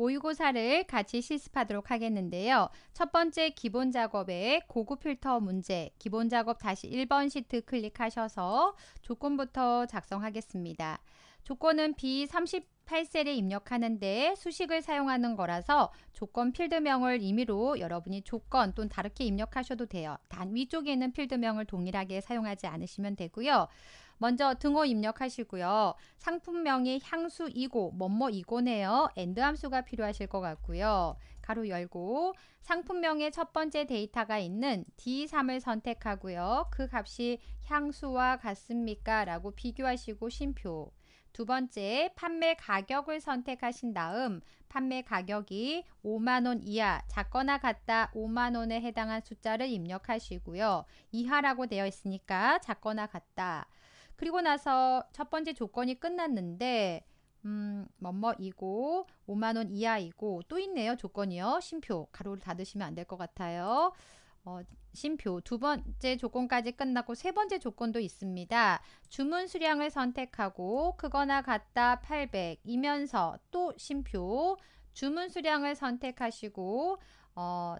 모의고사를 같이 실습하도록 하겠는데요. 첫 번째 기본 작업에 고급 필터 문제, 기본 작업 다시 1번 시트 클릭하셔서 조건부터 작성하겠습니다. 조건은 B38셀에 입력하는데 수식을 사용하는 거라서 조건 필드명을 임의로 여러분이 조건 또는 다르게 입력하셔도 돼요. 단 위쪽에 는 필드명을 동일하게 사용하지 않으시면 되고요. 먼저 등호 입력하시고요. 상품명이 향수 이고 뭐뭐 이고네요 엔드 함수가 필요하실 것 같고요. 가로 열고 상품명의 첫 번째 데이터가 있는 D3을 선택하고요. 그 값이 향수와 같습니까? 라고 비교하시고 쉼표. 두 번째, 판매 가격을 선택하신 다음 판매 가격이 5만원 이하, 작거나 같다 5만원에 해당한 숫자를 입력하시고요. 이하라고 되어 있으니까 작거나 같다. 그리고 나서 첫 번째 조건이 끝났는데 음, 뭐뭐이고 5만원 이하이고 또 있네요. 조건이요. 심표 가로를 닫으시면 안 될 것 같아요. 어, 심표 두 번째 조건까지 끝났고 세 번째 조건도 있습니다. 주문 수량을 선택하고 크거나 같다 800이면서 또 심표 주문 수량을 선택하시고 어,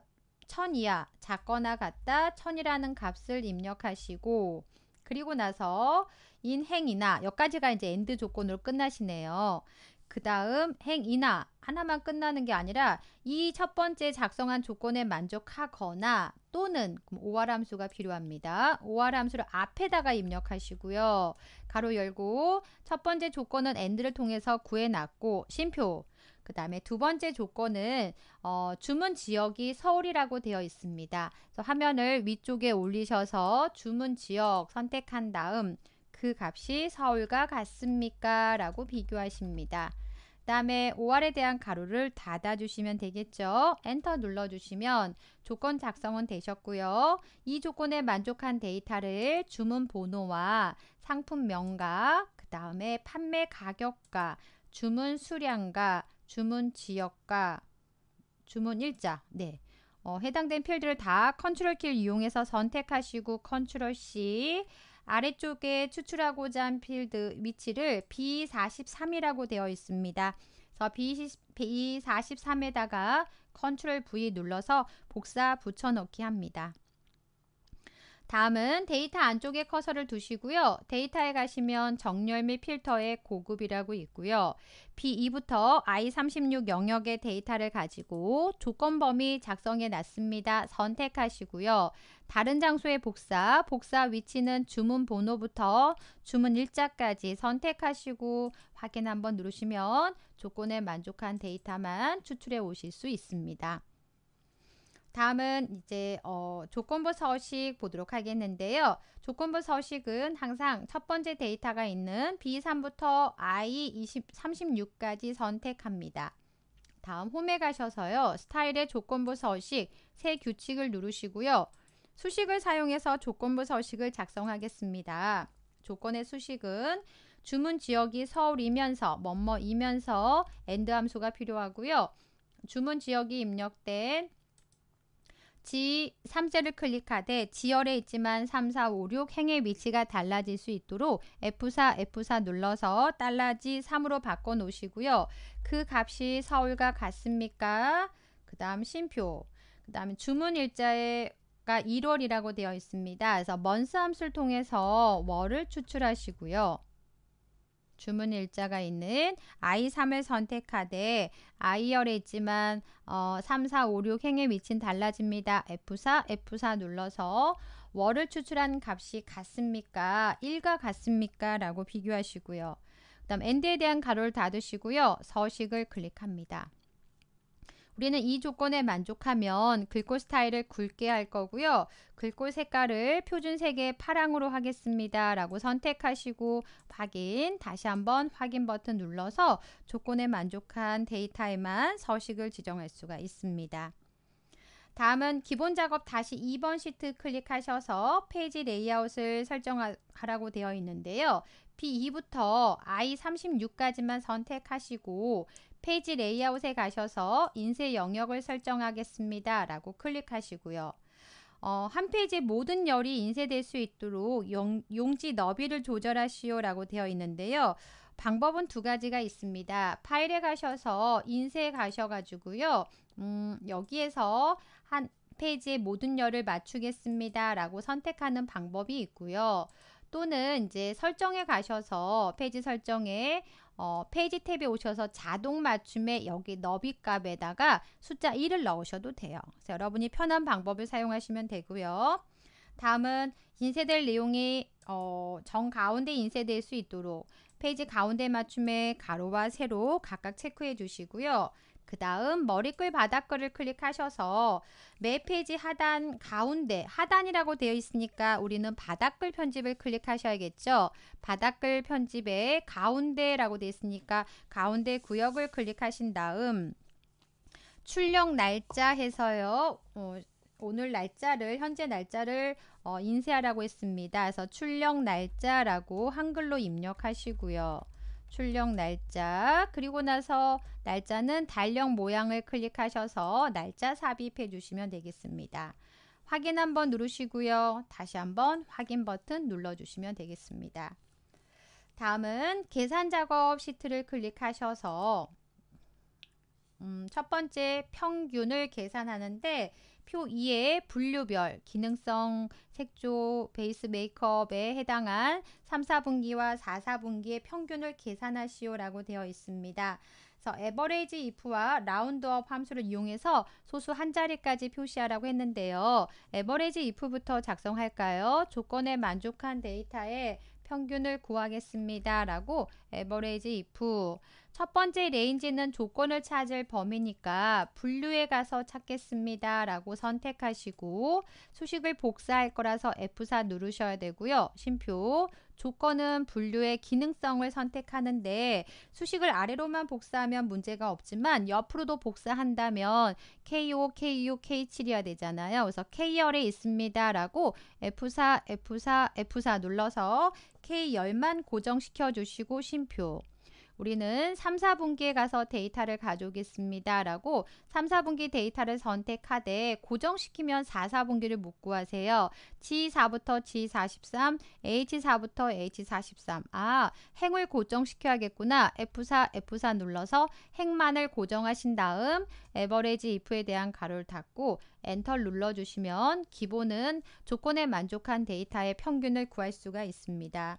1000 이하 작거나 같다 1000이라는 값을 입력하시고 그리고 나서 인행이나 여기까지가 이제 엔드 조건으로 끝나시네요. 그 다음 행이나 하나만 끝나는 게 아니라 이 첫 번째 작성한 조건에 만족하거나 또는 오할 함수가 필요합니다. 오할 함수를 앞에다가 입력하시고요. 가로 열고 첫 번째 조건은 엔드를 통해서 구해놨고 심표 그 다음에 두 번째 조건은 어, 주문 지역이 서울이라고 되어 있습니다. 화면을 위쪽에 올리셔서 주문 지역 선택한 다음 그 값이 서울과 같습니까? 라고 비교하십니다. 그 다음에 OR에 대한 가로를 닫아주시면 되겠죠. 엔터 눌러주시면 조건 작성은 되셨고요. 이 조건에 만족한 데이터를 주문 번호와 상품명과 그 다음에 판매 가격과 주문 수량과 주문 지역과 주문 일자 네 어, 해당된 필드를 다 컨트롤 키를 이용해서 선택하시고 컨트롤 C 아래쪽에 추출하고자 한 필드 위치를 B43이라고 되어 있습니다. 그래서 B43에다가 컨트롤 V 눌러서 복사 붙여넣기 합니다. 다음은 데이터 안쪽에 커서를 두시고요. 데이터에 가시면 정렬 및 필터의 고급이라고 있고요. B2부터 I36 영역의 데이터를 가지고 조건 범위 작성해 놨습니다. 선택하시고요. 다른 장소의 복사, 복사 위치는 주문 번호부터 주문 일자까지 선택하시고 확인 한번 누르시면 조건에 만족한 데이터만 추출해 오실 수 있습니다. 다음은 이제 어, 조건부 서식 보도록 하겠는데요. 조건부 서식은 항상 첫 번째 데이터가 있는 B3부터 I36까지 선택합니다. 다음 홈에 가셔서요. 스타일의 조건부 서식, 새 규칙을 누르시고요. 수식을 사용해서 조건부 서식을 작성하겠습니다. 조건의 수식은 주문 지역이 서울이면서 뭐뭐이면서 엔드 함수가 필요하고요. 주문 지역이 입력된 지 3세를 클릭하되 지열에 있지만 3, 4, 5, 6 행의 위치가 달라질 수 있도록 F4, F4 눌러서 달라지 3으로 바꿔 놓으시고요. 그 값이 서울과 같습니까? 그 다음 심표, 그 다음에 주문 일자에 1월이라고 되어 있습니다. 그래서 먼스 함수를 통해서 월을 추출하시고요. 주문 일자가 있는 I3을 선택하되 I열에 있지만 어, 3, 4, 5, 6 행의 위치는 달라집니다. F4, F4 눌러서 월을 추출한 값이 같습니까? 1과 같습니까? 라고 비교하시고요. 그 다음 엔드에 대한 가로를 닫으시고요. 서식을 클릭합니다. 우리는 이 조건에 만족하면 글꼴 스타일을 굵게 할 거고요. 글꼴 색깔을 표준 색의 파랑으로 하겠습니다. 라고 선택하시고 확인, 다시 한번 확인 버튼 눌러서 조건에 만족한 데이터에만 서식을 지정할 수가 있습니다. 다음은 기본 작업 다시 2번 시트 클릭하셔서 페이지 레이아웃을 설정하라고 되어 있는데요. B2부터 e I36까지만 선택하시고 페이지 레이아웃에 가셔서 인쇄 영역을 설정하겠습니다. 라고 클릭하시고요. 어, 한 페이지의 모든 열이 인쇄될 수 있도록 용, 용지 너비를 조절하시오 라고 되어 있는데요. 방법은 두 가지가 있습니다. 파일에 가셔서 인쇄에 가셔가지고요. 음, 여기에서 한 페이지의 모든 열을 맞추겠습니다 라고 선택하는 방법이 있고요. 또는 이제 설정에 가셔서 페이지 설정에 어, 페이지 탭에 오셔서 자동 맞춤에 여기 너비 값에다가 숫자 1을 넣으셔도 돼요. 그래서 여러분이 편한 방법을 사용하시면 되고요. 다음은 인쇄될 내용이 어, 정 가운데 인쇄될 수 있도록 페이지 가운데 맞춤에 가로와 세로 각각 체크해 주시고요. 그 다음 머리글 바닥글을 클릭하셔서 매 페이지 하단 가운데 하단이라고 되어 있으니까 우리는 바닥글 편집을 클릭하셔야겠죠. 바닥글 편집에 가운데라고 되어 있으니까 가운데 구역을 클릭하신 다음 출력 날짜 해서요. 어, 오늘 날짜를 현재 날짜를 어, 인쇄하라고 했습니다. 그래서 출력 날짜라고 한글로 입력하시고요. 출력 날짜 그리고 나서 날짜는 달력 모양을 클릭하셔서 날짜 삽입해 주시면 되겠습니다. 확인 한번 누르시고요. 다시 한번 확인 버튼 눌러주시면 되겠습니다. 다음은 계산 작업 시트를 클릭하셔서 음, 첫 번째 평균을 계산하는데 표 2의 분류별 기능성 색조 베이스 메이크업에 해당한 3, 4분기와 4, 4분기의 평균을 계산하시오라고 되어 있습니다. 그래서 에버레이지 if와 라운드업 함수를 이용해서 소수 한 자리까지 표시하라고 했는데요. 에버레이지 if부터 작성할까요? 조건에 만족한 데이터에 평균을 구하겠습니다. 라고 에버레이지 if 첫 번째 레인지는 조건을 찾을 범위니까 분류에 가서 찾겠습니다. 라고 선택하시고 수식을 복사할 거라서 F4 누르셔야 되고요. 심표 조건은 분류의 기능성을 선택하는데 수식을 아래로만 복사하면 문제가 없지만 옆으로도 복사한다면 k o K6, K7이어야 되잖아요. 그래서 K열에 있습니다. 라고 F4, F4, F4 눌러서 K열만 고정시켜 주시고 쉼표 우리는 3, 4분기에 가서 데이터를 가져오겠습니다. 라고 3, 4분기 데이터를 선택하되 고정시키면 4, 4분기를 묵고하세요. G4부터 G43, H4부터 H43. 아, 행을 고정시켜야겠구나. F4, F4 눌러서 행만을 고정하신 다음 에버레지 if에 대한 가로를 닫고 엔터 눌러주시면 기본은 조건에 만족한 데이터의 평균을 구할 수가 있습니다.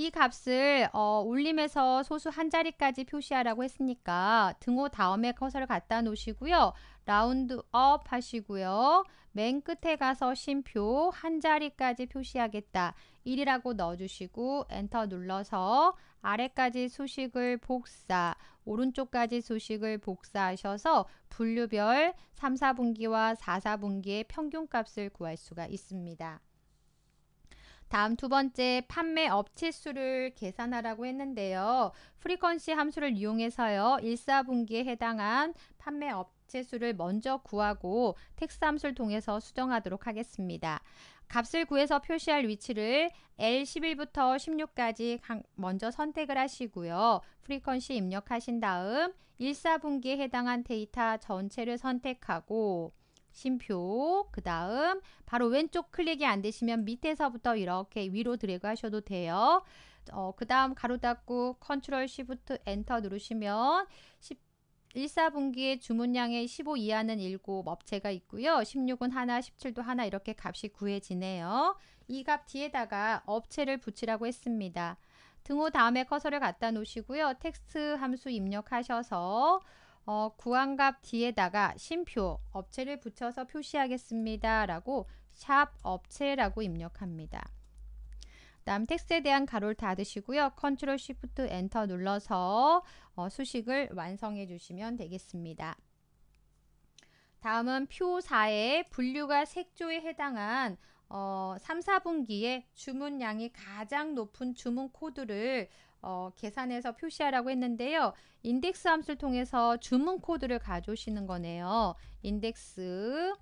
이 값을 어, 올림에서 소수 한 자리까지 표시하라고 했으니까 등호 다음에 커서를 갖다 놓으시고요. 라운드 업 하시고요. 맨 끝에 가서 심표 한 자리까지 표시하겠다. 1이라고 넣어주시고 엔터 눌러서 아래까지 수식을 복사, 오른쪽까지 수식을 복사하셔서 분류별 3, 4분기와 4, 4분기의 평균값을 구할 수가 있습니다. 다음 두 번째 판매 업체 수를 계산하라고 했는데요. 프리퀀시 함수를 이용해서요. 1사분기에 해당한 판매 업체 수를 먼저 구하고 텍스 함수를 통해서 수정하도록 하겠습니다. 값을 구해서 표시할 위치를 L11부터 16까지 먼저 선택을 하시고요. 프리퀀시 입력하신 다음 1사분기에 해당한 데이터 전체를 선택하고 심표 그 다음 바로 왼쪽 클릭이 안 되시면 밑에서부터 이렇게 위로 드래그 하셔도 돼요 어, 그 다음 가로 닫고 컨트롤 시프트 엔터 누르시면 10, 1사분기에 주문량의 15 이하는 7 업체가 있고요. 16은 하나, 17도 하나 이렇게 값이 구해지네요. 이 값 뒤에다가 업체를 붙이라고 했습니다. 등호 다음에 커서를 갖다 놓으시고요. 텍스트 함수 입력하셔서 어, 구한값 뒤에다가 심표 업체를 붙여서 표시하겠습니다. 라고 샵 업체라고 입력합니다. 다음 텍스트에 대한 가로를 닫으시고요. 컨트롤 쉬프트 엔터 눌러서 어, 수식을 완성해 주시면 되겠습니다. 다음은 표 4에 분류가 색조에 해당한 어, 3, 4분기에 주문량이 가장 높은 주문 코드를 어, 계산해서 표시하라고 했는데요. 인덱스 함수를 통해서 주문 코드를 가져오시는 거네요. 인덱스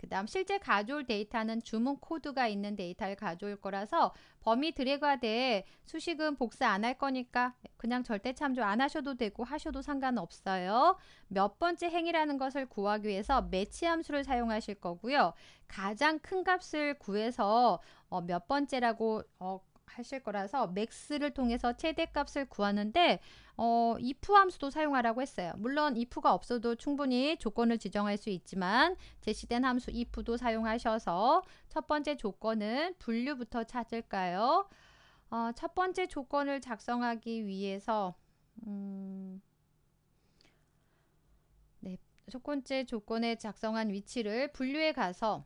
그 다음 실제 가져올 데이터는 주문 코드가 있는 데이터를 가져올 거라서 범위 드래그하되 수식은 복사 안 할 거니까 그냥 절대 참조 안 하셔도 되고 하셔도 상관없어요. 몇 번째 행이라는 것을 구하기 위해서 매치 함수를 사용하실 거고요. 가장 큰 값을 구해서 어, 몇 번째라고 어, 하실 거라서 맥스를 통해서 최대값을 구하는데 어, if 함수도 사용하라고 했어요. 물론 if가 없어도 충분히 조건을 지정할 수 있지만 제시된 함수 if도 사용하셔서 첫 번째 조건은 분류부터 찾을까요? 어, 첫 번째 조건을 작성하기 위해서 음, 네, 첫 번째 조건에 작성한 위치를 분류에 가서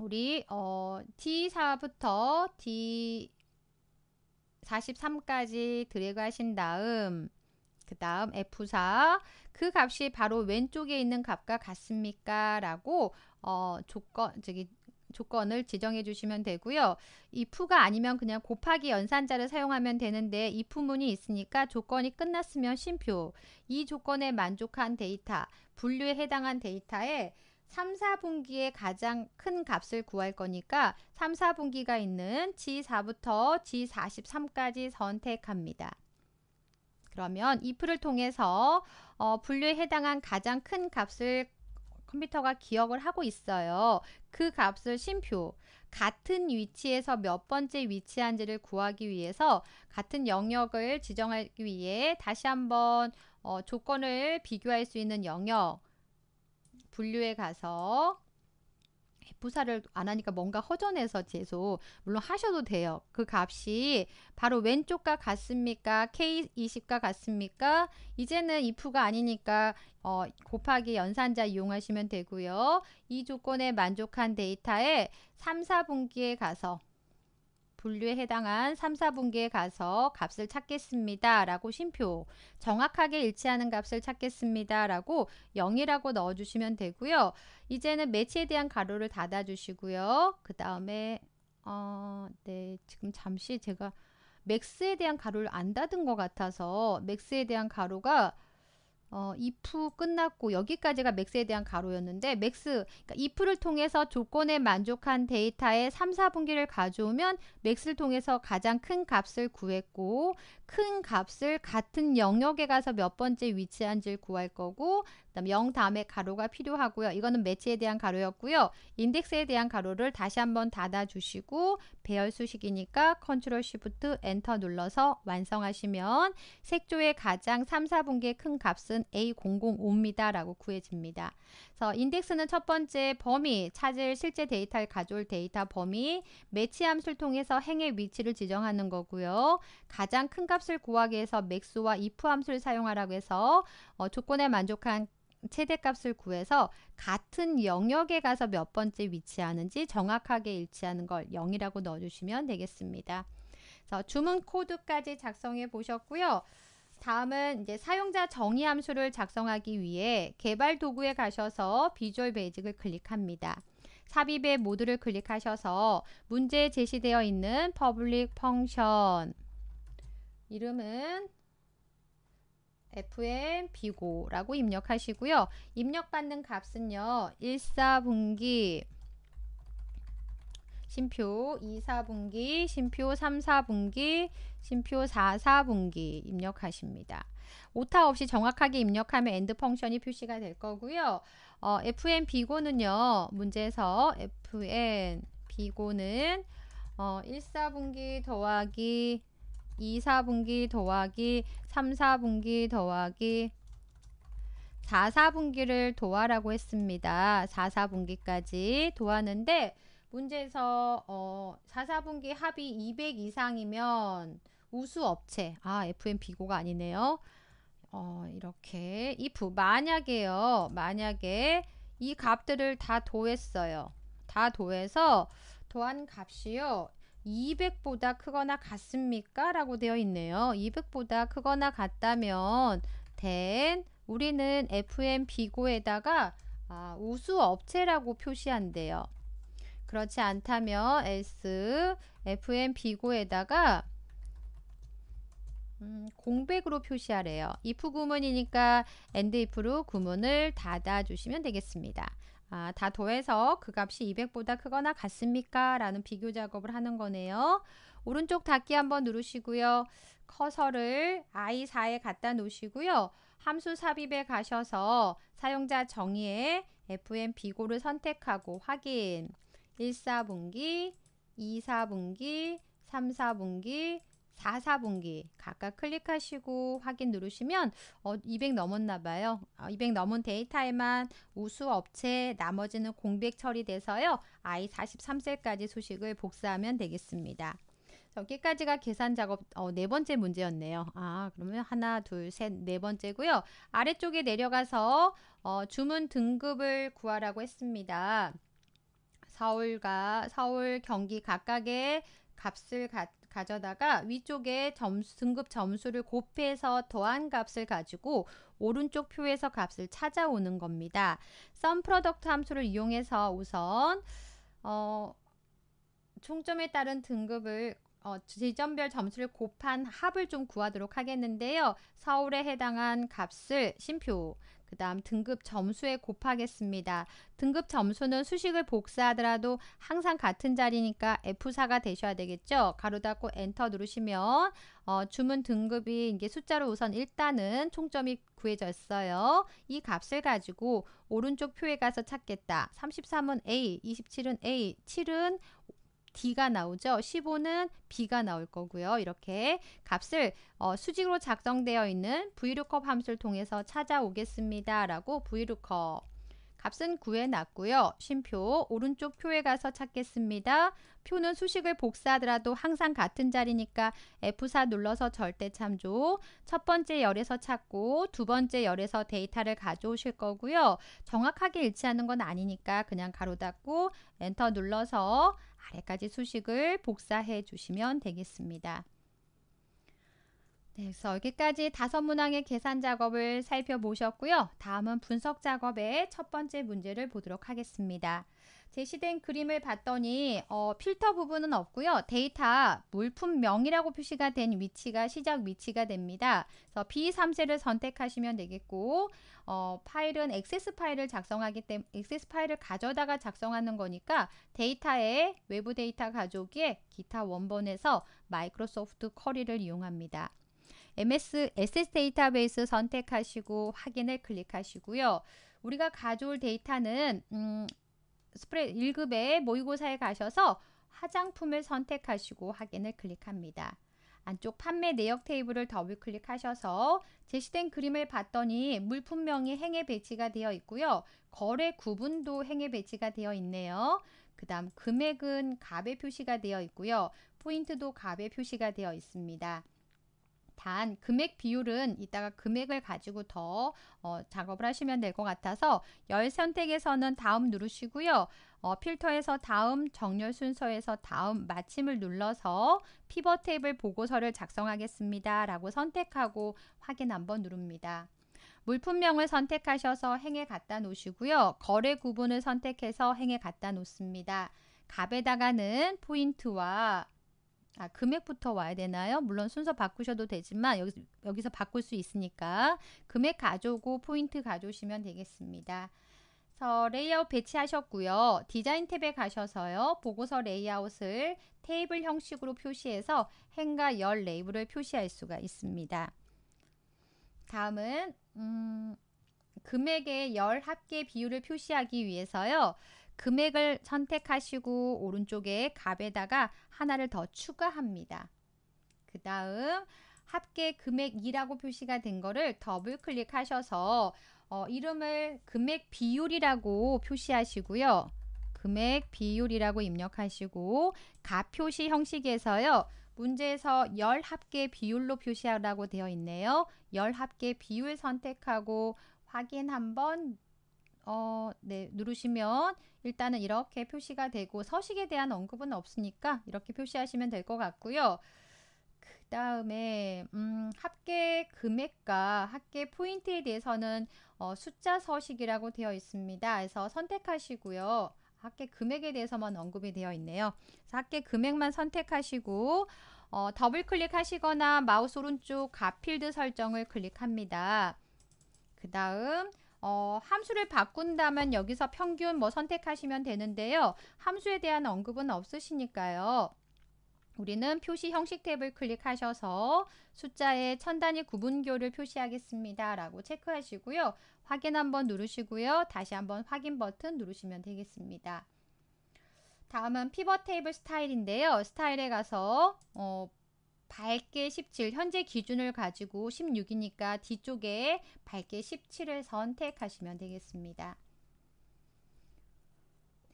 우리 어, D4부터 D 43까지 드래그 하신 다음 그 다음 F4 그 값이 바로 왼쪽에 있는 값과 같습니까? 라고 어, 조건 저기 조건을 지정해 주시면 되고요. if가 아니면 그냥 곱하기 연산자를 사용하면 되는데 if 문이 있으니까 조건이 끝났으면 심표 이 조건에 만족한 데이터 분류에 해당한 데이터에 삼, 사분기에 가장 큰 값을 구할 거니까 삼, 사분기가 있는 G4부터 G43까지 선택합니다. 그러면 if를 통해서 어, 분류에 해당한 가장 큰 값을 컴퓨터가 기억을 하고 있어요. 그 값을 심표, 같은 위치에서 몇 번째 위치한지를 구하기 위해서 같은 영역을 지정하기 위해 다시 한번 어, 조건을 비교할 수 있는 영역, 분류에 가서 부사를 안 하니까 뭔가 허전해서 재소 물론 하셔도 돼요. 그 값이 바로 왼쪽과 같습니까? K20과 같습니까? 이제는 if가 아니니까 어, 곱하기 연산자 이용하시면 되고요. 이 조건에 만족한 데이터에 3, 4분기에 가서 분류에 해당한 3, 4분기에 가서 값을 찾겠습니다. 라고 쉼표 정확하게 일치하는 값을 찾겠습니다. 라고 0이라고 넣어주시면 되고요. 이제는 매치에 대한 가로를 닫아주시고요. 그 다음에 어, 네 지금 잠시 제가 맥스에 대한 가로를 안 닫은 것 같아서 맥스에 대한 가로가 어, if 끝났고 여기까지가 맥스에 대한 가로였는데 맥스 그러니까 if를 통해서 조건에 만족한 데이터의 3, 4분기를 가져오면 맥스를 통해서 가장 큰 값을 구했고 큰 값을 같은 영역에 가서 몇 번째 위치한지를 구할 거고 그다음 0 다음에 가로가 필요하고요. 이거는 매치에 대한 가로였고요. 인덱스에 대한 가로를 다시 한번 닫아주시고 배열 수식이니까 컨트롤 쉬프트 엔터 눌러서 완성하시면 색조의 가장 3, 4분기의 큰 값은 A005입니다. 라고 구해집니다. 그래서 인덱스는 첫 번째 범위, 찾을 실제 데이터를 가져올 데이터 범위, 매치 함수를 통해서 행의 위치를 지정하는 거고요. 가장 큰값 최대값을 구하기 위해서 맥스와 if 함수를 사용하라고 해서 어, 조건에 만족한 최대값을 구해서 같은 영역에 가서 몇 번째 위치하는지 정확하게 일치하는 걸 0이라고 넣어주시면 되겠습니다. 자, 주문 코드까지 작성해 보셨고요. 다음은 이제 사용자 정의 함수를 작성하기 위해 개발 도구에 가셔서 비주얼 베이직을 클릭합니다. 삽입의 모드를 클릭하셔서 문제에 제시되어 있는 퍼블릭 펑션 이름은 FM 비고라고 입력하시고요. 입력받는 값은요. 1사분기 심표 2사분기, 심표 3사분기, 심표 4사분기 입력하십니다. 오타 없이 정확하게 입력하면 엔드 펑션이 표시가 될 거고요. 어, FN 비고는요. 문제에서 FN 비고는 어, 1사분기 더하기 2, 4분기 더하기 3, 4분기 더하기 4, 4분기를 도하라고 했습니다. 4, 4분기까지 도하는데 문제에서 어, 4, 4분기 합이 200 이상이면 우수업체, 아 FM비고가 아니네요. 어, 이렇게 if 만약에요. 만약에 이 값들을 다 도했어요. 다 도해서 도한 값이요. 200보다 크거나 같습니까? 라고 되어 있네요. 200보다 크거나 같다면 then 우리는 FM 비고에다가 아, 우수 업체라고 표시한대요. 그렇지 않다면 S FM 비고에다가 음, 공백으로 표시하래요. if 구문이니까 and if로 구문을 닫아 주시면 되겠습니다. 아, 다 더해서 그 값이 200보다 크거나 같습니까? 라는 비교 작업을 하는 거네요. 오른쪽 닫기 한번 누르시고요. 커서를 i4에 갖다 놓으시고요. 함수 삽입에 가셔서 사용자 정의에 f n 비고를 선택하고 확인 1, 4분기, 2, 4분기, 3, 4분기, 4, 4분기 각각 클릭하시고 확인 누르시면 어, 200 넘었나 봐요. 어, 200 넘은 데이터에만 우수 업체 나머지는 공백 처리돼서요. i 43셀까지 소식을 복사하면 되겠습니다. 여기까지가 계산 작업 어, 네 번째 문제였네요. 아 그러면 하나 둘 셋 네 번째고요. 아래쪽에 내려가서 어, 주문 등급을 구하라고 했습니다. 서울과 서울 경기 각각의 값을 갖 가져다가 위쪽에 점수, 등급 점수를 곱해서 더한 값을 가지고 오른쪽 표에서 값을 찾아오는 겁니다. 썸 프로덕트 함수를 이용해서 우선 어, 총점에 따른 등급을 어, 지점별 점수를 곱한 합을 좀 구하도록 하겠는데요. 서울에 해당한 값을 심표, 그 다음 등급 점수에 곱하겠습니다. 등급 점수는 수식을 복사하더라도 항상 같은 자리니까 F4가 되셔야 되겠죠. 가로 닫고 엔터 누르시면 어, 주문 등급이 이게 숫자로 우선 일단은 총점이 구해졌어요. 이 값을 가지고 오른쪽 표에 가서 찾겠다. 33은 A, 27은 A, 7은 D가 나오죠. 15는 B가 나올 거고요. 이렇게 값을 어, 수직으로 작성되어 있는 VLOOKUP 함수를 통해서 찾아오겠습니다. 라고 VLOOKUP 값은 9에 놨고요 쉼표 오른쪽 표에 가서 찾겠습니다. 표는 수식을 복사하더라도 항상 같은 자리니까 F4 눌러서 절대 참조 첫 번째 열에서 찾고 두 번째 열에서 데이터를 가져오실 거고요. 정확하게 일치하는 건 아니니까 그냥 가로 닫고 엔터 눌러서 아래까지 수식을 복사해 주시면 되겠습니다. 네, 그래서 여기까지 다섯 문항의 계산 작업을 살펴보셨고요. 다음은 분석 작업의 첫 번째 문제를 보도록 하겠습니다. 제시된 그림을 봤더니 어, 필터 부분은 없고요. 데이터 물품명이라고 표시가 된 위치가 시작 위치가 됩니다. 그래서 B3셀을 선택하시면 되겠고 어, 파일은 액세스 파일을 작성하기 때문에 액세스 파일을 가져다가 작성하는 거니까 데이터의 외부 데이터 가족의 기타 원본에서 마이크로소프트 커리를 이용합니다. MS SS 데이터베이스 선택하시고 확인을 클릭하시고요. 우리가 가져올 데이터는 음, 스프레 1급의 모의고사에 가셔서 화장품을 선택하시고 확인을 클릭합니다. 안쪽 판매 내역 테이블을 더블 클릭하셔서 제시된 그림을 봤더니 물품명이 행에 배치가 되어 있고요. 거래 구분도 행에 배치가 되어 있네요. 그 다음 금액은 갑에 표시가 되어 있고요. 포인트도 갑에 표시가 되어 있습니다. 단 금액 비율은 이따가 금액을 가지고 더 어, 작업을 하시면 될 것 같아서 열 선택에서는 다음 누르시고요. 어, 필터에서 다음 정렬 순서에서 다음 마침을 눌러서 피벗 테이블 보고서를 작성하겠습니다. 라고 선택하고 확인 한번 누릅니다. 물품명을 선택하셔서 행에 갖다 놓으시고요. 거래 구분을 선택해서 행에 갖다 놓습니다. 갑에다가는 포인트와 아, 금액부터 와야 되나요? 물론 순서 바꾸셔도 되지만 여기, 여기서 바꿀 수 있으니까 금액 가져오고 포인트 가져오시면 되겠습니다. 그래서 레이아웃 배치하셨고요. 디자인 탭에 가셔서요. 보고서 레이아웃을 테이블 형식으로 표시해서 행과 열 레이블을 표시할 수가 있습니다. 다음은 음, 금액의 열 합계 비율을 표시하기 위해서요. 금액을 선택하시고 오른쪽에 값에다가 하나를 더 추가합니다. 그 다음 합계 금액이라고 표시가 된 거를 더블 클릭하셔서 어, 이름을 금액 비율이라고 표시하시고요. 금액 비율이라고 입력하시고 값 표시 형식에서요. 문제에서 열 합계 비율로 표시하라고 되어 있네요. 열 합계 비율 선택하고 확인 한번 어, 네, 누르시면 일단은 이렇게 표시가 되고 서식에 대한 언급은 없으니까 이렇게 표시하시면 될 것 같고요. 그 다음에 음, 합계 금액과 합계 포인트에 대해서는 어, 숫자 서식이라고 되어 있습니다. 그래서 선택하시고요. 합계 금액에 대해서만 언급이 되어 있네요. 합계 금액만 선택하시고 어, 더블 클릭하시거나 마우스 오른쪽 가필드 설정을 클릭합니다. 그 다음 어, 함수를 바꾼다면 여기서 평균 뭐 선택하시면 되는데요. 함수에 대한 언급은 없으시니까요. 우리는 표시 형식 탭을 클릭하셔서 숫자의 천 단위 구분교를 표시하겠습니다. 라고 체크하시고요. 확인 한번 누르시고요. 다시 한번 확인 버튼 누르시면 되겠습니다. 다음은 피벗 테이블 스타일인데요. 스타일에 가서 어, 밝게 17, 현재 기준을 가지고 16이니까 뒤쪽에 밝게 17을 선택하시면 되겠습니다.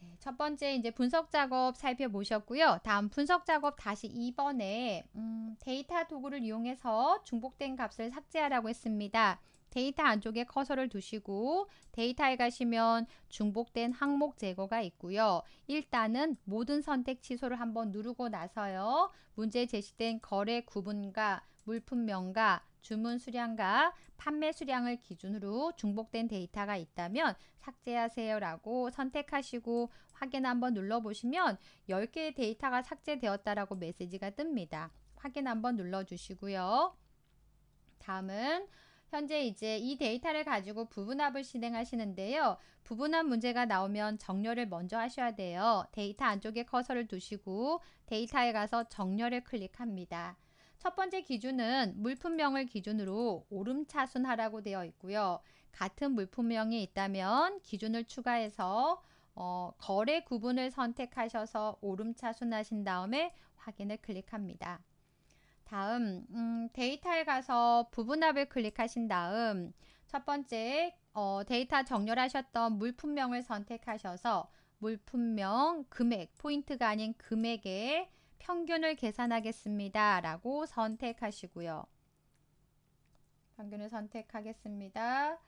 네, 첫 번째 이제 분석 작업 살펴보셨고요. 다음 분석 작업 다시 2번에 음, 데이터 도구를 이용해서 중복된 값을 삭제하라고 했습니다. 데이터 안쪽에 커서를 두시고 데이터에 가시면 중복된 항목 제거가 있고요. 일단은 모든 선택 취소를 한번 누르고 나서요. 문제 제시된 거래 구분과 물품명과 주문 수량과 판매 수량을 기준으로 중복된 데이터가 있다면 삭제하세요 라고 선택하시고 확인 한번 눌러보시면 10개의 데이터가 삭제되었다라고 메시지가 뜹니다. 확인 한번 눌러주시고요. 다음은 현재 이제 이 데이터를 가지고 부분합을 진행하시는데요. 부분합 문제가 나오면 정렬을 먼저 하셔야 돼요. 데이터 안쪽에 커서를 두시고 데이터에 가서 정렬을 클릭합니다. 첫 번째 기준은 물품명을 기준으로 오름차순하라고 되어 있고요. 같은 물품명이 있다면 기준을 추가해서 어, 거래 구분을 선택하셔서 오름차순하신 다음에 확인을 클릭합니다. 다음 음, 데이터에 가서 부분합을 클릭하신 다음 첫 번째 어, 데이터 정렬하셨던 물품명을 선택하셔서 물품명 금액 포인트가 아닌 금액의 평균을 계산하겠습니다 라고 선택하시고요 평균을 선택하겠습니다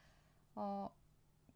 어,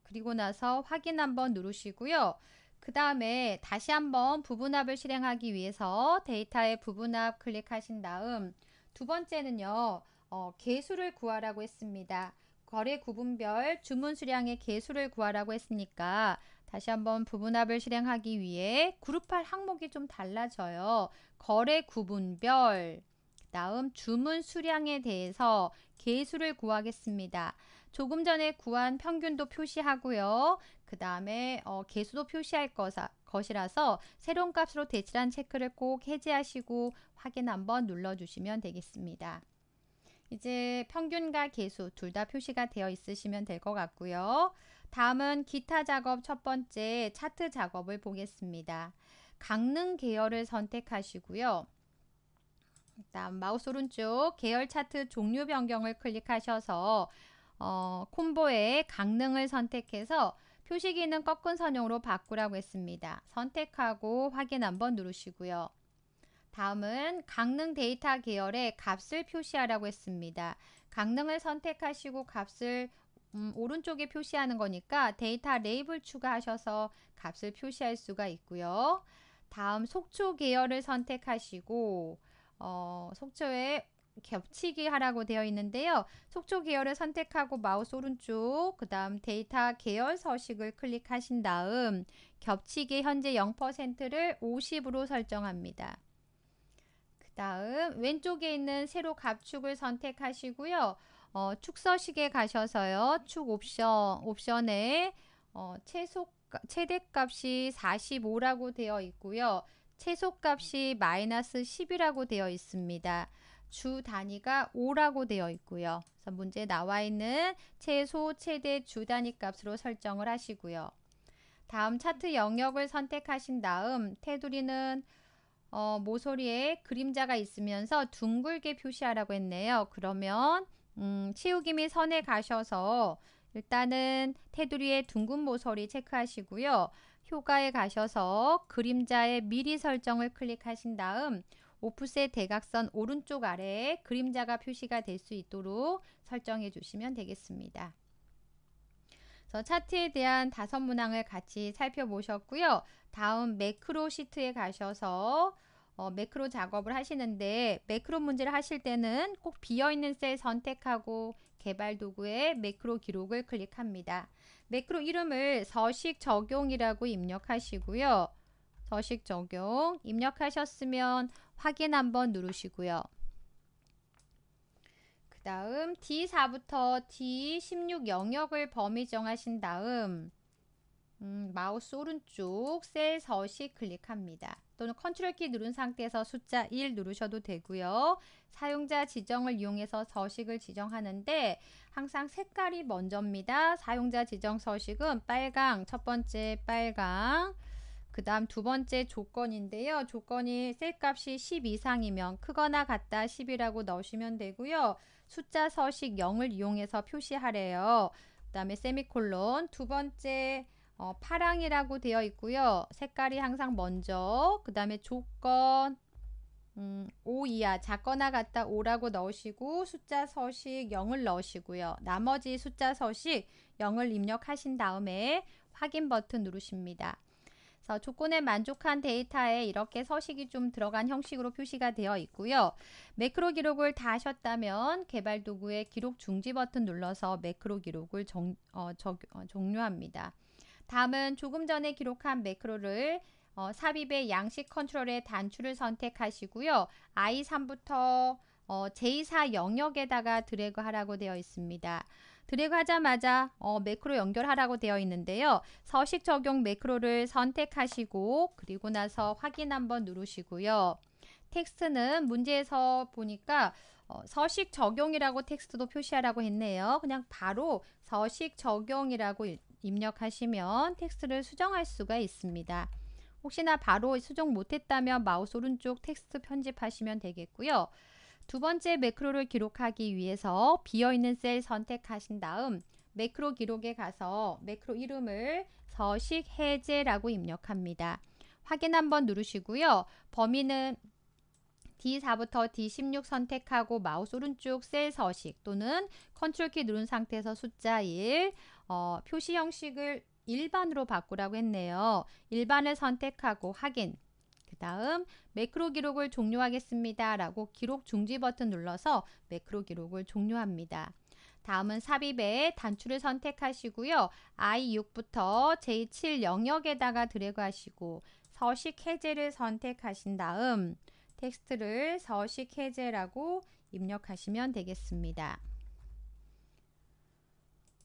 그리고 나서 확인 한번 누르시고요 그 다음에 다시 한번 부분합을 실행하기 위해서 데이터의 부분합 클릭하신 다음 두 번째는요. 어, 개수를 구하라고 했습니다. 거래 구분별 주문 수량의 개수를 구하라고 했으니까 다시 한번 부분합을 실행하기 위해 그룹할 항목이 좀 달라져요. 거래 구분별 다음 주문 수량에 대해서 개수를 구하겠습니다. 조금 전에 구한 평균도 표시하고요. 그 다음에 어, 개수도 표시할 것아, 것이라서 새로운 값으로 대체한 체크를 꼭 해제하시고 확인 한번 눌러주시면 되겠습니다. 이제 평균과 개수 둘 다 표시가 되어 있으시면 될 것 같고요. 다음은 기타 작업 첫 번째 차트 작업을 보겠습니다. 강릉 계열을 선택하시고요. 일단 마우스 오른쪽 계열 차트 종류 변경을 클릭하셔서 어, 콤보에 강릉을 선택해서 표시기는 꺾은 선형으로 바꾸라고 했습니다. 선택하고 확인 한번 누르시고요. 다음은 강릉 데이터 계열의 값을 표시하라고 했습니다. 강릉을 선택하시고 값을 음, 오른쪽에 표시하는 거니까 데이터 레이블 추가하셔서 값을 표시할 수가 있고요. 다음 속초 계열을 선택하시고 어, 속초의 겹치기 하라고 되어 있는데요. 속초 계열을 선택하고 마우스 오른쪽 그 다음 데이터 계열 서식을 클릭하신 다음 겹치기 현재 0%를 50으로 설정합니다. 그 다음 왼쪽에 있는 세로 값축을 선택하시고요. 어, 축 서식에 가셔서요. 축 옵션, 옵션에 어, 최소, 최대값이 45라고 되어 있고요. 최소값이 마이너스 10이라고 되어 있습니다. 주 단위가 5라고 되어 있고요. 그래서 문제에 나와 있는 최소, 최대 주 단위 값으로 설정을 하시고요. 다음 차트 영역을 선택하신 다음 테두리는 어, 모서리에 그림자가 있으면서 둥글게 표시하라고 했네요. 그러면 음, 치우기 및 선에 가셔서 일단은 테두리의 둥근 모서리 체크하시고요. 효과에 가셔서 그림자의 미리 설정을 클릭하신 다음 오프셋 대각선 오른쪽 아래에 그림자가 표시가 될 수 있도록 설정해 주시면 되겠습니다. 그래서 차트에 대한 다섯 문항을 같이 살펴보셨고요. 다음 매크로 시트에 가셔서 어, 매크로 작업을 하시는데 매크로 문제를 하실 때는 꼭 비어있는 셀 선택하고 개발 도구에 매크로 기록을 클릭합니다. 매크로 이름을 서식 적용이라고 입력하시고요. 서식 적용 입력하셨으면 확인 한번 누르시고요. 그 다음 D4부터 D16 영역을 범위 정하신 다음 음, 마우스 오른쪽 셀 서식 클릭합니다. 또는 컨트롤 키 누른 상태에서 숫자 1 누르셔도 되고요. 사용자 지정을 이용해서 서식을 지정하는데 항상 색깔이 먼저입니다. 사용자 지정 서식은 빨강, 첫 번째 빨강, 그 다음 두 번째 조건인데요. 조건이 셀값이 10 이상이면 크거나 같다 10이라고 넣으시면 되고요. 숫자 서식 0을 이용해서 표시하래요. 그 다음에 세미콜론 두 번째 어, 파랑이라고 되어 있고요. 색깔이 항상 먼저 그 다음에 조건 음, 5 이하 작거나 같다 5라고 넣으시고 숫자 서식 0을 넣으시고요. 나머지 숫자 서식 0을 입력하신 다음에 확인 버튼 누르십니다. 그 조건에 만족한 데이터에 이렇게 서식이 좀 들어간 형식으로 표시가 되어 있고요. 매크로 기록을 다 하셨다면 개발 도구의 기록 중지 버튼 눌러서 매크로 기록을 정, 어, 저, 어, 종료합니다. 다음은 조금 전에 기록한 매크로를 어, 삽입의 양식 컨트롤의 단추를 선택하시고요. I3부터 어, J4 영역에다가 드래그 하라고 되어 있습니다. 드래그 하자마자 어, 매크로 연결하라고 되어 있는데요. 서식 적용 매크로를 선택하시고 그리고 나서 확인 한번 누르시고요. 텍스트는 문제에서 보니까 어, 서식 적용이라고 텍스트도 표시하라고 했네요. 그냥 바로 서식 적용이라고 입력하시면 텍스트를 수정할 수가 있습니다. 혹시나 바로 수정 못했다면 마우스 오른쪽 텍스트 편집하시면 되겠고요. 두 번째 매크로를 기록하기 위해서 비어있는 셀 선택하신 다음 매크로 기록에 가서 매크로 이름을 서식 해제라고 입력합니다. 확인 한번 누르시고요. 범위는 D4부터 D16 선택하고 마우스 오른쪽 셀 서식 또는 컨트롤 키 누른 상태에서 숫자 1 어, 표시 형식을 일반으로 바꾸라고 했네요. 일반을 선택하고 확인 다음 매크로 기록을 종료하겠습니다. 라고 기록 중지 버튼 눌러서 매크로 기록을 종료합니다. 다음은 삽입에 단추를 선택하시고요. I6부터 J7 영역에다가 드래그 하시고 서식 해제를 선택하신 다음 텍스트를 서식 해제라고 입력하시면 되겠습니다.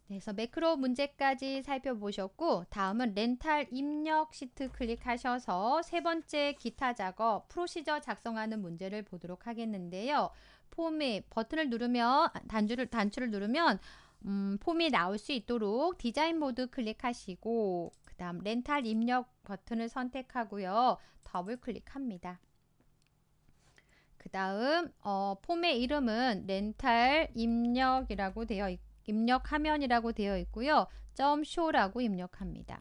그래서 매크로 문제까지 살펴보셨고 다음은 렌탈 입력 시트 클릭하셔서 세 번째 기타 작업 프로시저 작성하는 문제를 보도록 하겠는데요. 폼이 버튼을 누르면 단추를 단추를 누르면 음, 폼이 나올 수 있도록 디자인 모드 클릭하시고 그 다음 렌탈 입력 버튼을 선택하고요. 더블 클릭합니다. 그 다음 어, 폼의 이름은 렌탈 입력이라고 되어 있고 입력하면이라고 되어 있고요. .show라고 입력합니다.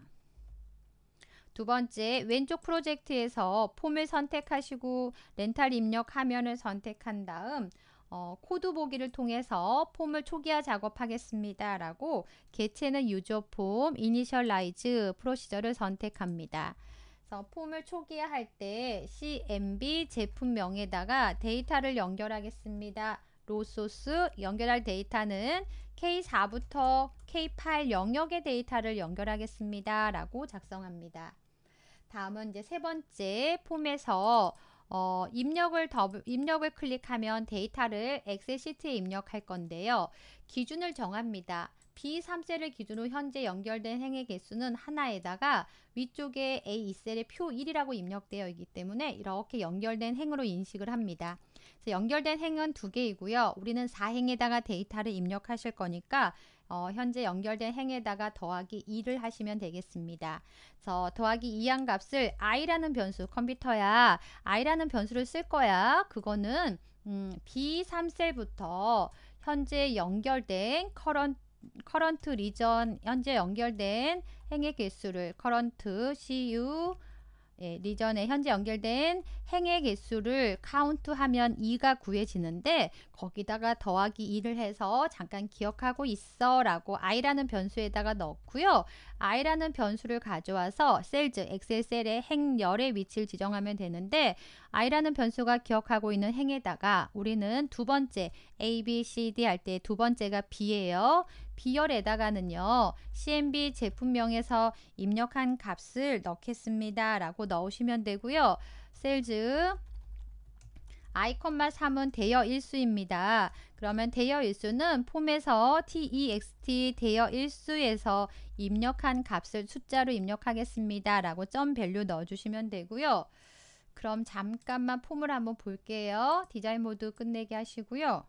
두 번째, 왼쪽 프로젝트에서 폼을 선택하시고 렌탈 입력 화면을 선택한 다음 어, 코드 보기를 통해서 폼을 초기화 작업하겠습니다. 라고 개체는 유저 폼, 이니셜라이즈 프로시저를 선택합니다. 그래서 폼을 초기화할 때 CMB 제품명에다가 데이터를 연결하겠습니다. 로소스 연결할 데이터는 K4부터 K8 영역의 데이터를 연결하겠습니다. 라고 작성합니다. 다음은 이제 세 번째 폼에서 어, 입력을 더, 입력을 클릭하면 데이터를 엑셀 시트에 입력할 건데요. 기준을 정합니다. B3셀을 기준으로 현재 연결된 행의 개수는 하나에다가 위쪽에 A2셀의 표 1이라고 입력되어 있기 때문에 이렇게 연결된 행으로 인식을 합니다. 연결된 행은 두 개이고요. 우리는 4행에다가 데이터를 입력하실 거니까 어, 현재 연결된 행에다가 더하기 2를 하시면 되겠습니다. 저 더하기 2한 값을 i라는 변수 컴퓨터야 i라는 변수를 쓸 거야. 그거는 음, B3셀부터 현재 연결된 커런 커런트 리전 현재 연결된 행의 개수를 커런트 CU 예, 리전에 현재 연결된 행의 개수를 카운트하면 2가 구해지는데 거기다가 더하기 2를 해서 잠깐 기억하고 있어 라고 i라는 변수에다가 넣고요. i라는 변수를 가져와서 셀즈 엑셀 셀의 행열의 위치를 지정하면 되는데 i라는 변수가 기억하고 있는 행에다가 우리는 두 번째 a, b, c, d 할 때 두 번째가 b예요. 비열에다가는요. CMB 제품명에서 입력한 값을 넣겠습니다. 라고 넣으시면 되고요. 셀즈 아이콘만 3은 대여 일수입니다. 그러면 대여 일수는 폼에서 text e 대여 일수에서 입력한 값을 숫자로 입력하겠습니다. 라고 점 밸류 넣어주시면 되고요. 그럼 잠깐만 폼을 한번 볼게요. 디자인 모드 끝내기 하시고요.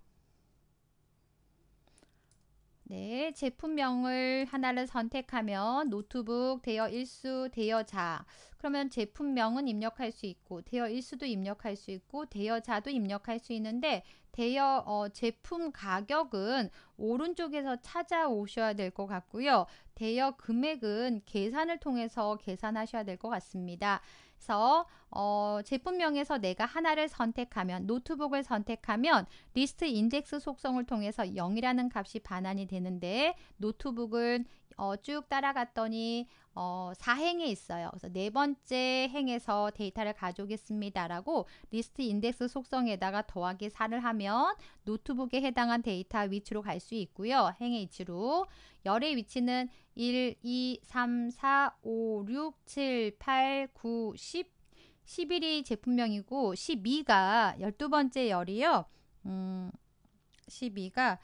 네, 제품명을 하나를 선택하면 노트북 대여 일수, 대여자. 그러면 제품명은 입력할 수 있고 대여 일수도 입력할 수 있고 대여자도 입력할 수 있는데 대여 어, 제품 가격은 오른쪽에서 찾아오셔야 될 것 같고요. 대여 금액은 계산을 통해서 계산하셔야 될 것 같습니다. 그래서 어, 제품명에서 내가 하나를 선택하면 노트북을 선택하면 리스트 인덱스 속성을 통해서 0이라는 값이 반환이 되는데 노트북은 어, 쭉 따라갔더니 어, 4행에 있어요. 그래서 네 번째 행에서 데이터를 가져오겠습니다라고 리스트 인덱스 속성에다가 더하기 4를 하면 노트북에 해당한 데이터 위치로 갈 수 있고요. 행의 위치로 열의 위치는 1, 2, 3, 4, 5, 6, 7, 8, 9, 10, 11이 제품명이고 12가 12번째 열이요. 음, 12가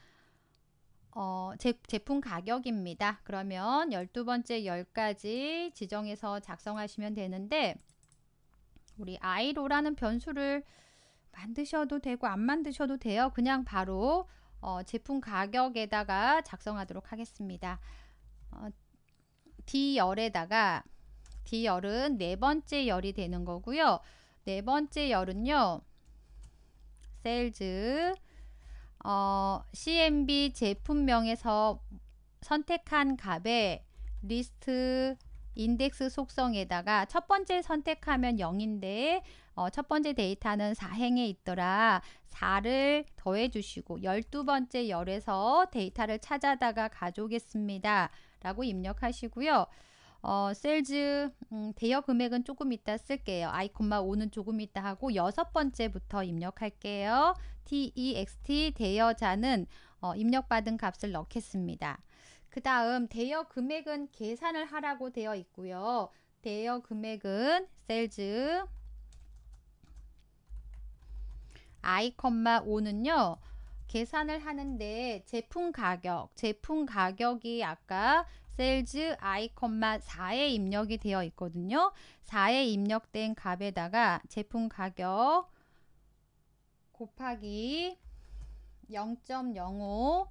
어, 제, 제품 가격입니다. 그러면 12번째 열까지 지정해서 작성하시면 되는데 우리 아이로라는 변수를 만드셔도 되고 안 만드셔도 돼요. 그냥 바로 어, 제품 가격에다가 작성하도록 하겠습니다. 어, D열에다가 D열은 네 번째 열이 되는 거고요. 네 번째 열은요. 세즈 어, CMB 제품명에서 선택한 값에 리스트 인덱스 속성에다가 첫 번째 선택하면 0인데 어, 첫 번째 데이터는 4행에 있더라. 4를 더해 주시고 12번째 열에서 데이터를 찾아다가 가져오겠습니다. 라고 입력하시고요. 어, 셀즈 음, 대여 금액은 조금 이따 쓸게요. 아이콘만 5는 조금 이따 하고 여섯 번째부터 입력할게요. TEXT e 대여자는 어, 입력받은 값을 넣겠습니다. 그 다음 대여 금액은 계산을 하라고 되어 있고요. 대여 금액은 셀즈 I, 5는요. 계산을 하는데 제품 가격, 제품 가격이 아까 셀즈 i, 4에 입력이 되어 있거든요. 4에 입력된 값에다가 제품 가격 곱하기 0.05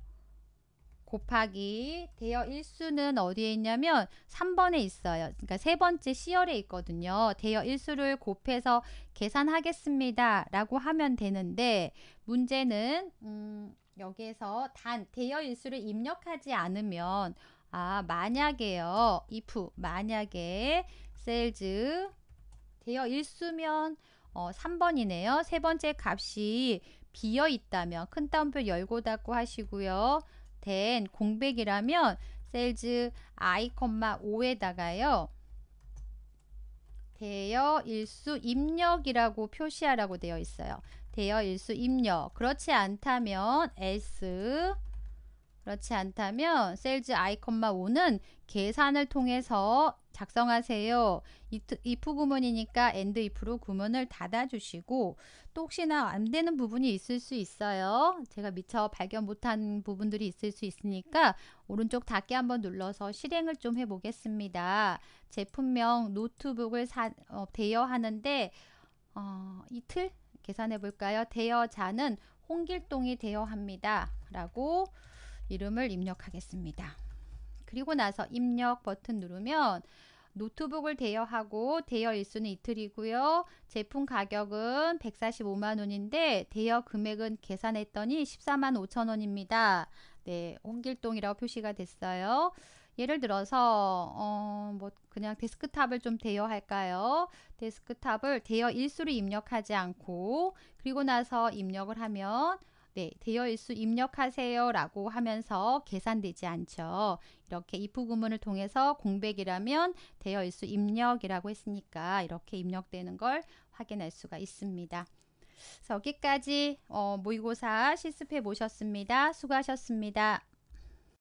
곱하기 대여 일수는 어디에 있냐면 3번에 있어요. 그러니까 세 번째 시열에 있거든요. 대여 일수를 곱해서 계산하겠습니다. 라고 하면 되는데 문제는 음, 여기에서 단 대여 일수를 입력하지 않으면 아 만약에요. if 만약에 s a l 대여 일수면 어, 3번이네요. 세 번째 값이 비어 있다면 큰 따옴표 열고 닫고 하시고요. 된 공백이라면 셀즈 i, 5에다가요. 대여 일수 입력이라고 표시하라고 되어 있어요. 대여 일수 입력. 그렇지 않다면 s 그렇지 않다면 셀즈 아이컴마 5는 계산을 통해서 작성하세요. if 구문이니까 and if로 구문을 닫아주시고 또 혹시나 안 되는 부분이 있을 수 있어요. 제가 미처 발견 못한 부분들이 있을 수 있으니까 오른쪽 닫기 한번 눌러서 실행을 좀 해보겠습니다. 제품명 노트북을 사, 어, 대여하는데 어, 이틀 계산해 볼까요? 대여자는 홍길동이 대여합니다. 라고 이름을 입력하겠습니다. 그리고 나서 입력 버튼 누르면 노트북을 대여하고 대여 일수는 이틀이고요. 제품 가격은 145만원인데 대여 금액은 계산했더니 14만 5천원입니다. 네, 홍길동이라고 표시가 됐어요. 예를 들어서 어, 뭐 그냥 데스크탑을 좀 대여할까요? 데스크탑을 대여 일수를 입력하지 않고 그리고 나서 입력을 하면 네, 대여일수 입력하세요라고 하면서 계산되지 않죠. 이렇게 if 구문을 통해서 공백이라면 대여일수 입력이라고 했으니까 이렇게 입력되는 걸 확인할 수가 있습니다. 여기까지 어, 모의고사 실습해 보셨습니다. 수고하셨습니다.